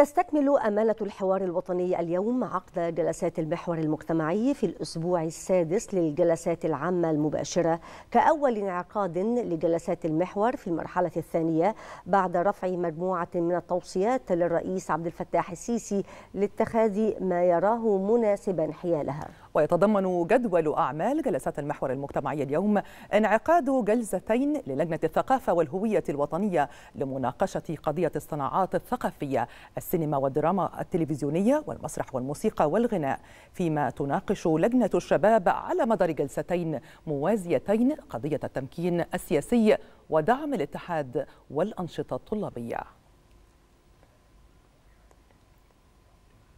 تستكمل أمانة الحوار الوطني اليوم عقد جلسات المحور المجتمعي في الأسبوع السادس للجلسات العامة المباشرة كأول انعقاد لجلسات المحور في المرحلة الثانية بعد رفع مجموعة من التوصيات للرئيس عبد الفتاح السيسي لاتخاذ ما يراه مناسبا حيالها ويتضمن جدول أعمال جلسات المحور المجتمعي اليوم انعقاد جلستين للجنة الثقافة والهوية الوطنية لمناقشة قضية الصناعات الثقافية السينما والدراما التلفزيونية والمسرح والموسيقى والغناء فيما تناقش لجنة الشباب على مدار جلستين موازيتين قضية التمكين السياسي ودعم الاتحاد والأنشطة الطلابية